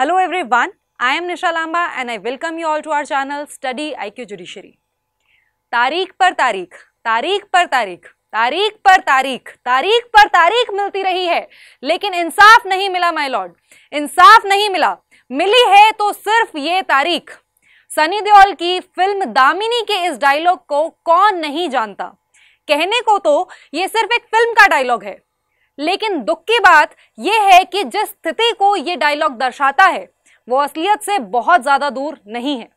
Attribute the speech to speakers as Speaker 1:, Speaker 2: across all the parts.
Speaker 1: Hello I am Nisha Lamba and I welcome you all to to channel study I Q judiciary तारीख पर तारीख तारीख पर तारीख तारीख पर तारीख तारीख पर तारीख मिलती रही है लेकिन इंसाफ नहीं मिला माय लॉर्ड इंसाफ नहीं मिला मिली है तो सिर्फ ये तारीख सनी देओल की फिल्म दामिनी के इस डायलॉग को कौन नहीं जानता कहने को तो ये सिर्फ एक फिल्म का डायलॉग है लेकिन दुख की बात यह है कि जिस स्थिति को ये डायलॉग दर्शाता है वो असलियत से बहुत ज़्यादा दूर नहीं है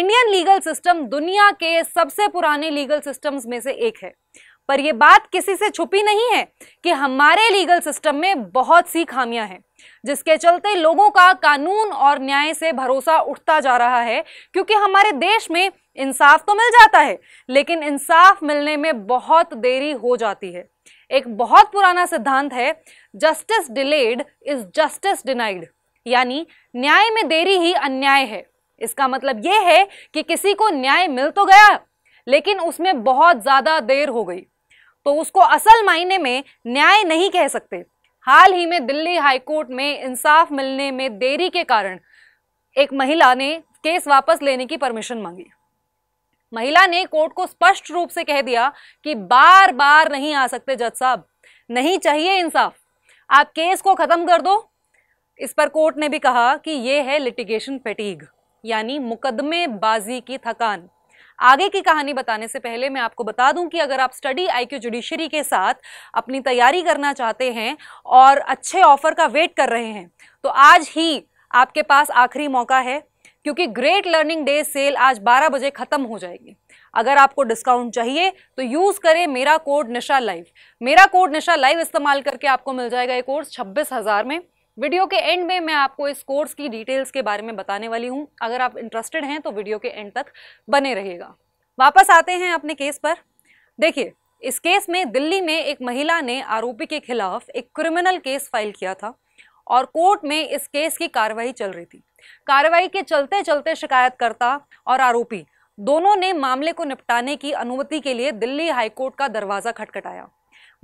Speaker 1: इंडियन लीगल सिस्टम दुनिया के सबसे पुराने लीगल सिस्टम्स में से एक है पर यह बात किसी से छुपी नहीं है कि हमारे लीगल सिस्टम में बहुत सी खामियां हैं जिसके चलते लोगों का कानून और न्याय से भरोसा उठता जा रहा है क्योंकि हमारे देश में इंसाफ तो मिल जाता है लेकिन इंसाफ मिलने में बहुत देरी हो जाती है एक बहुत पुराना सिद्धांत है justice delayed is justice denied यानी न्याय में देरी ही अन्याय है इसका मतलब यह है कि किसी को न्याय मिल तो गया लेकिन उसमें बहुत ज्यादा देर हो गई तो उसको असल मायने में न्याय नहीं कह सकते हाल ही में दिल्ली हाईकोर्ट में इंसाफ मिलने में देरी के कारण एक महिला ने केस वापस लेने की परमिशन मांगी महिला ने कोर्ट को स्पष्ट रूप से कह दिया कि बार बार नहीं आ सकते जज साहब नहीं चाहिए इंसाफ आप केस को खत्म कर दो इस पर कोर्ट ने भी कहा कि यह है लिटिगेशन फेटीग यानी मुकदमेबाजी की थकान आगे की कहानी बताने से पहले मैं आपको बता दूं कि अगर आप स्टडी आईक्यू जुडिशरी के साथ अपनी तैयारी करना चाहते हैं और अच्छे ऑफर का वेट कर रहे हैं तो आज ही आपके पास आखिरी मौका है क्योंकि ग्रेट लर्निंग डे सेल आज 12 बजे खत्म हो जाएगी अगर आपको डिस्काउंट चाहिए तो यूज करें मेरा कोड निशा लाइव मेरा कोड निशा लाइव इस्तेमाल करके आपको मिल जाएगा ये कोर्स छब्बीस हजार में वीडियो के एंड में मैं आपको इस कोर्स की डिटेल्स के बारे में बताने वाली हूँ अगर आप इंटरेस्टेड हैं तो वीडियो के एंड तक बने रहेगा वापस आते हैं अपने केस पर देखिए इस केस में दिल्ली में एक महिला ने आरोपी के खिलाफ एक क्रिमिनल केस फाइल किया था और कोर्ट में इस केस की कार्रवाई चल रही थी कार्रवाई के चलते चलते शिकायतकर्ता और आरोपी दोनों ने मामले को निपटाने की अनुमति के लिए दिल्ली हाईकोर्ट का दरवाज़ा खटखटाया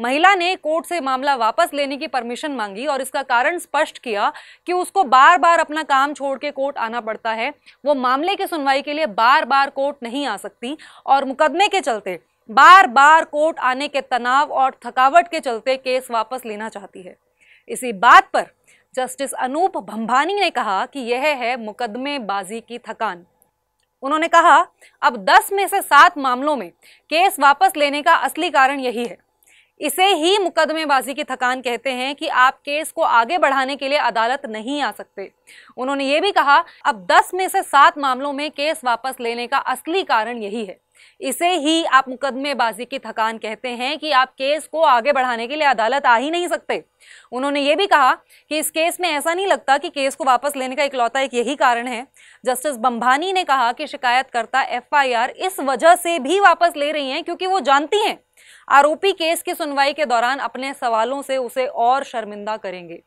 Speaker 1: महिला ने कोर्ट से मामला वापस लेने की परमिशन मांगी और इसका कारण स्पष्ट किया कि उसको बार बार अपना काम छोड़ के कोर्ट आना पड़ता है वो मामले की सुनवाई के लिए बार बार कोर्ट नहीं आ सकती और मुकदमे के चलते बार बार कोर्ट आने के तनाव और थकावट के चलते केस वापस लेना चाहती है इसी बात पर जस्टिस अनूप भंभानी ने कहा कि यह है मुकदमेबाजी की थकान उन्होंने कहा अब 10 में से सात मामलों में केस वापस लेने का असली कारण यही है इसे ही मुकदमेबाजी की थकान कहते हैं कि आप केस को आगे बढ़ाने के लिए अदालत नहीं आ सकते उन्होंने ये भी कहा अब 10 में से सात मामलों में केस वापस लेने का असली कारण यही है इसे ही आप मुकदमेबाजी की थकान कहते हैं कि आप केस को आगे बढ़ाने के लिए अदालत आ ही नहीं सकते उन्होंने ये भी कहा कि इस केस में ऐसा नहीं लगता कि केस को वापस लेने का इकलौता एक यही कारण है जस्टिस बंभानी ने कहा कि शिकायतकर्ता एफआईआर इस वजह से भी वापस ले रही हैं क्योंकि वो जानती हैं आरोपी केस की सुनवाई के दौरान अपने सवालों से उसे और शर्मिंदा करेंगे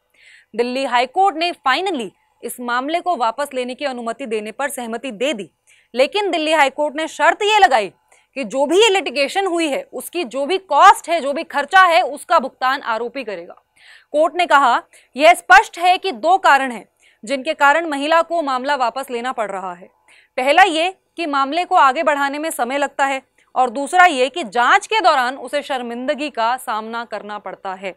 Speaker 1: दिल्ली हाईकोर्ट ने फाइनली इस मामले को वापस लेने की अनुमति देने पर सहमति दे दी लेकिन दिल्ली हाईकोर्ट ने शर्त ये लगाई कि जो भी ये लिटिगेशन हुई है उसकी जो भी कॉस्ट है जो भी खर्चा है उसका भुगतान आरोपी करेगा कोर्ट ने कहा यह स्पष्ट है कि दो कारण हैं जिनके कारण महिला को मामला वापस लेना पड़ रहा है पहला ये कि मामले को आगे बढ़ाने में समय लगता है और दूसरा ये कि जांच के दौरान उसे शर्मिंदगी का सामना करना पड़ता है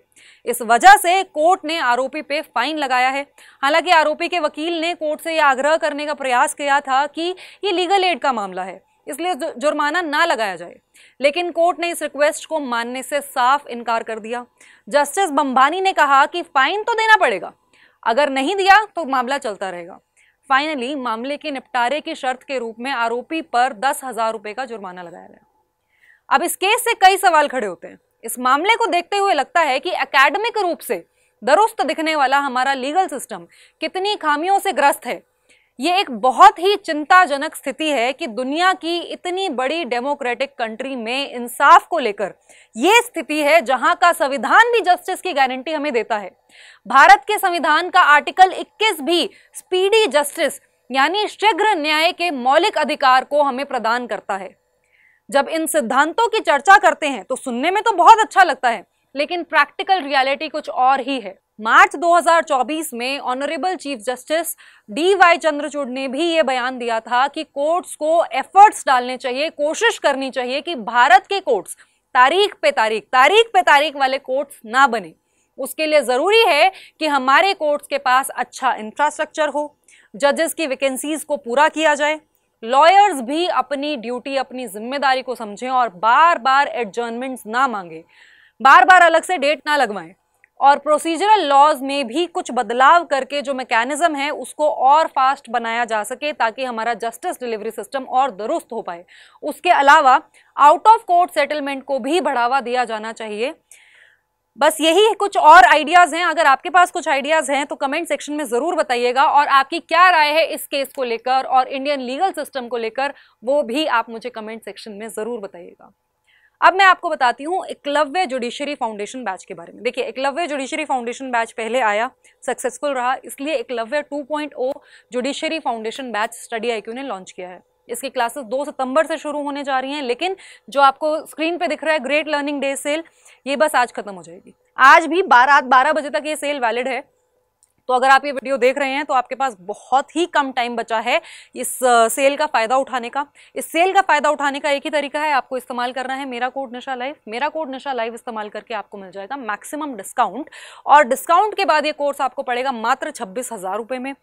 Speaker 1: इस वजह से कोर्ट ने आरोपी पे फाइन लगाया है हालांकि आरोपी के वकील ने कोर्ट से यह आग्रह करने का प्रयास किया था कि ये लीगल एड का मामला है इसलिए जुर्माना ना लगाया जाए लेकिन कोर्ट ने इस रिक्वेस्ट को मानने से साफ इनकार कर दिया जस्टिस बम्बानी ने कहा कि फाइन तो देना पड़ेगा अगर नहीं दिया तो मामला चलता रहेगा फाइनली मामले के निपटारे की शर्त के रूप में आरोपी पर दस हजार रुपए का जुर्माना लगाया गया अब इस केस से कई सवाल खड़े होते हैं इस मामले को देखते हुए लगता है कि अकेडमिक रूप से दुरुस्त दिखने वाला हमारा लीगल सिस्टम कितनी खामियों से ग्रस्त है ये एक बहुत ही चिंताजनक स्थिति है कि दुनिया की इतनी बड़ी डेमोक्रेटिक कंट्री में इंसाफ को लेकर ये स्थिति है जहां का संविधान भी जस्टिस की गारंटी हमें देता है भारत के संविधान का आर्टिकल 21 भी स्पीडी जस्टिस यानी शीघ्र न्याय के मौलिक अधिकार को हमें प्रदान करता है जब इन सिद्धांतों की चर्चा करते हैं तो सुनने में तो बहुत अच्छा लगता है लेकिन प्रैक्टिकल रियलिटी कुछ और ही है मार्च 2024 में honourable chief justice D Y Chandrachud ने भी ये बयान दिया था कि कोर्ट्स को एफर्ट्स डालने चाहिए कोशिश करनी चाहिए कि भारत के कोर्ट्स तारीख पे तारीख तारीख पे तारीख वाले कोर्ट्स ना बने उसके लिए ज़रूरी है कि हमारे कोर्ट्स के पास अच्छा इंफ्रास्ट्रक्चर हो जजेस की वैकेंसीज को पूरा किया जाए लॉयर्स भी अपनी ड्यूटी अपनी जिम्मेदारी को समझें और बार बार एडजर्नमेंट्स ना मांगे बार बार अलग से डेट ना लगवाएं और प्रोसीजरल लॉज में भी कुछ बदलाव करके जो मैकेनिज्म है उसको और फास्ट बनाया जा सके ताकि हमारा जस्टिस डिलीवरी सिस्टम और दुरुस्त हो पाए उसके अलावा आउट ऑफ कोर्ट सेटलमेंट को भी बढ़ावा दिया जाना चाहिए बस यही कुछ और आइडियाज़ हैं अगर आपके पास कुछ आइडियाज़ हैं तो कमेंट सेक्शन में ज़रूर बताइएगा और आपकी क्या राय है इस केस को लेकर और इंडियन लीगल सिस्टम को लेकर वो भी आप मुझे कमेंट सेक्शन में ज़रूर बताइएगा अब मैं आपको बताती हूँ एकलव्य जुडिशरी फाउंडेशन बैच के बारे में देखिए एकलव्य जुडिशरी फाउंडेशन बैच पहले आया सक्सेसफुल रहा इसलिए Eklavya 2.0 judiciary foundation batch study I ने लॉन्च किया है इसकी क्लासेस 2 सितंबर से शुरू होने जा रही हैं लेकिन जो आपको स्क्रीन पे दिख रहा है ग्रेट लर्निंग डे सेल ये बस आज खत्म हो जाएगी आज भी बारह बारह बजे तक ये सेल वैलिड है तो अगर आप ये वीडियो देख रहे हैं तो आपके पास बहुत ही कम टाइम बचा है इस सेल का फ़ायदा उठाने का इस सेल का फ़ायदा उठाने का एक ही तरीका है आपको इस्तेमाल करना है मेरा कोड नशा लाइव मेरा कोड नशा लाइव इस्तेमाल करके आपको मिल जाएगा मैक्सिमम डिस्काउंट और डिस्काउंट के बाद ये कोर्स आपको पड़ेगा मात्र छब्बीस हज़ार रुपये में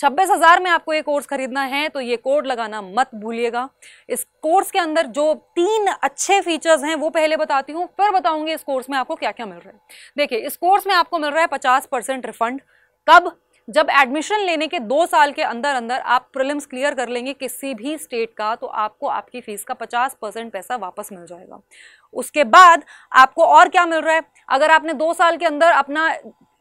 Speaker 1: छब्बीस हज़ार में आपको ये कोर्स खरीदना है तो ये कोड लगाना मत भूलिएगा इस कोर्स के अंदर जो तीन अच्छे फीचर्स हैं वो पहले बताती हूँ फिर बताऊँगी इस कोर्स में आपको क्या क्या मिल रहा है देखिए इस कोर्स में आपको मिल रहा है पचास परसेंट रिफंड कब जब एडमिशन लेने के दो साल के अंदर अंदर आप प्रिलिम्स क्लियर कर लेंगे किसी भी स्टेट का तो आपको आपकी फ़ीस का 50 परसेंट पैसा वापस मिल जाएगा उसके बाद आपको और क्या मिल रहा है अगर आपने दो साल के अंदर अपना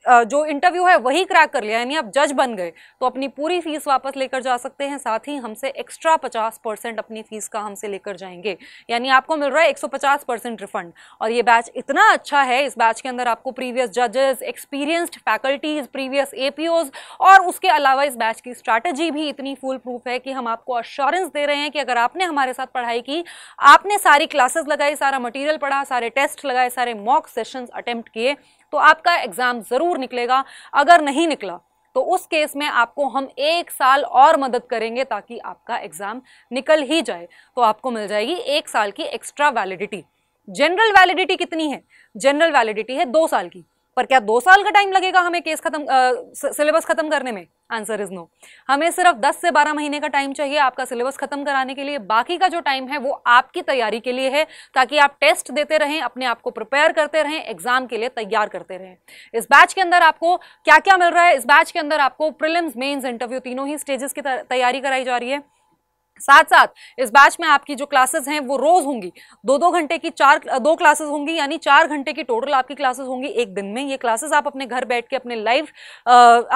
Speaker 1: जो इंटरव्यू है वही क्रैक कर लिया यानी आप जज बन गए तो अपनी पूरी फीस वापस लेकर जा सकते हैं साथ ही हमसे एक्स्ट्रा पचास परसेंट अपनी फीस का हमसे लेकर जाएंगे यानी आपको मिल रहा है एक सौ पचास परसेंट रिफंड और ये बैच इतना अच्छा है इस बैच के अंदर आपको प्रीवियस जजेस एक्सपीरियंस्ड फैकल्टीज प्रीवियस ए और उसके अलावा इस बैच की स्ट्रैटेजी भी इतनी फुल प्रूफ है कि हम आपको अश्योरेंस दे रहे हैं कि अगर आपने हमारे साथ पढ़ाई की आपने सारी क्लासेस लगाई सारा मटीरियल पढ़ा सारे टेस्ट लगाए सारे मॉक सेशन अटेम्प्ट किए तो आपका एग्ज़ाम ज़रूर निकलेगा अगर नहीं निकला तो उस केस में आपको हम एक साल और मदद करेंगे ताकि आपका एग्ज़ाम निकल ही जाए तो आपको मिल जाएगी एक साल की एक्स्ट्रा वैलिडिटी जनरल वैलिडिटी कितनी है जनरल वैलिडिटी है दो साल की पर क्या दो साल का टाइम लगेगा हमें केस खत्म सिलेबस खत्म करने में आंसर इज नो हमें सिर्फ 10 से 12 महीने का टाइम चाहिए आपका सिलेबस खत्म कराने के लिए बाकी का जो टाइम है वो आपकी तैयारी के लिए है ताकि आप टेस्ट देते रहें अपने आप को प्रिपेयर करते रहें एग्जाम के लिए तैयार करते रहें इस बैच के अंदर आपको क्या क्या मिल रहा है इस बैच के अंदर आपको प्रिलिम्स मेन्स इंटरव्यू तीनों ही स्टेजेस की तैयारी कराई जा रही है साथ साथ इस बैच में आपकी जो क्लासेस हैं वो रोज होंगी दो दो घंटे की चार दो क्लासेस होंगी यानी चार घंटे की टोटल आपकी क्लासेस होंगी एक दिन में ये क्लासेस आप अपने घर बैठ के अपने लाइव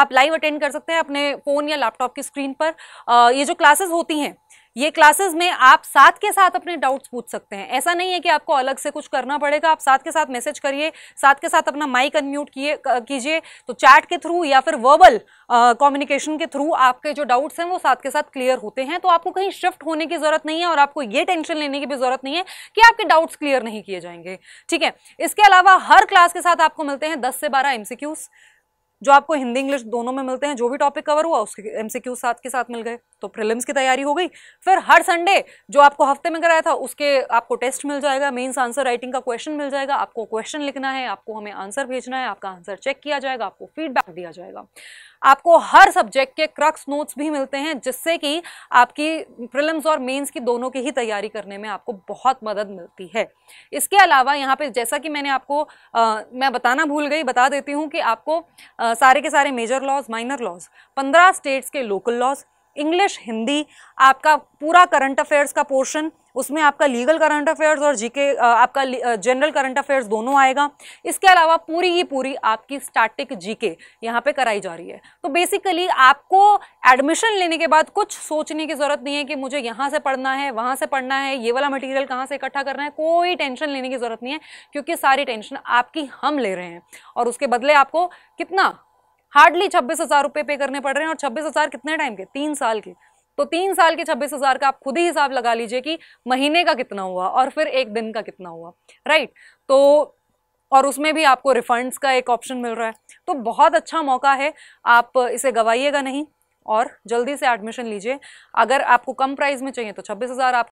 Speaker 1: आप लाइव अटेंड कर सकते हैं अपने फ़ोन या लैपटॉप की स्क्रीन पर आ, ये जो क्लासेस होती हैं ये क्लासेस में आप साथ के साथ अपने डाउट्स पूछ सकते हैं ऐसा नहीं है कि आपको अलग से कुछ करना पड़ेगा आप साथ के साथ मैसेज करिए साथ के साथ अपना माइक अनम्यूट किए कीजिए तो चैट के थ्रू या फिर वर्बल कम्युनिकेशन के थ्रू आपके जो डाउट्स हैं वो साथ के साथ क्लियर होते हैं तो आपको कहीं शिफ्ट होने की ज़रूरत नहीं है और आपको ये टेंशन लेने की भी ज़रूरत नहीं है कि आपके डाउट्स क्लियर नहीं किए जाएंगे ठीक है इसके अलावा हर क्लास के साथ आपको मिलते हैं दस से बारह एम जो आपको हिंदी इंग्लिश दोनों में मिलते हैं जो भी टॉपिक कवर हुआ उसके एमसीक्यू साथ के साथ मिल गए तो प्रिलिम्स की तैयारी हो गई फिर हर संडे जो आपको हफ्ते में कराया था उसके आपको टेस्ट मिल जाएगा मेन्स आंसर राइटिंग का क्वेश्चन मिल जाएगा आपको क्वेश्चन लिखना है आपको हमें आंसर भेजना है आपका आंसर चेक किया जाएगा आपको फीडबैक दिया जाएगा आपको हर सब्जेक्ट के क्रक्स नोट्स भी मिलते हैं जिससे कि आपकी प्रिलिम्स और मेन्स की दोनों की ही तैयारी करने में आपको बहुत मदद मिलती है इसके अलावा यहाँ पे जैसा कि मैंने आपको आ, मैं बताना भूल गई बता देती हूँ कि आपको आ, सारे के सारे मेजर लॉज माइनर लॉज पंद्रह स्टेट्स के लोकल लॉज इंग्लिश हिंदी आपका पूरा करंट अफेयर्स का पोर्शन उसमें आपका लीगल करंट अफेयर्स और जीके आपका जनरल करंट अफेयर्स दोनों आएगा इसके अलावा पूरी ही पूरी आपकी स्टैटिक जीके यहाँ पे कराई जा रही है तो बेसिकली आपको एडमिशन लेने के बाद कुछ सोचने की ज़रूरत नहीं है कि मुझे यहाँ से पढ़ना है वहाँ से पढ़ना है ये वाला मटेरियल कहाँ से इकट्ठा करना है कोई टेंशन लेने की ज़रूरत नहीं है क्योंकि सारी टेंशन आपकी हम ले रहे हैं और उसके बदले आपको कितना हार्डली छब्बीस हजार रुपये पे करने पड़ रहे हैं और छब्बीस हजार कितने टाइम के तीन साल के तो तीन साल के छब्बीस हजार का आप खुद ही हिसाब लगा लीजिए कि महीने का कितना हुआ और फिर एक दिन का कितना हुआ राइट तो और उसमें भी आपको रिफंड्स का एक ऑप्शन मिल रहा है तो बहुत अच्छा मौका है आप इसे गवाइएगा नहीं और जल्दी से एडमिशन लीजिए अगर आपको कम प्राइस में चाहिए तो छब्बीस हज़ार आप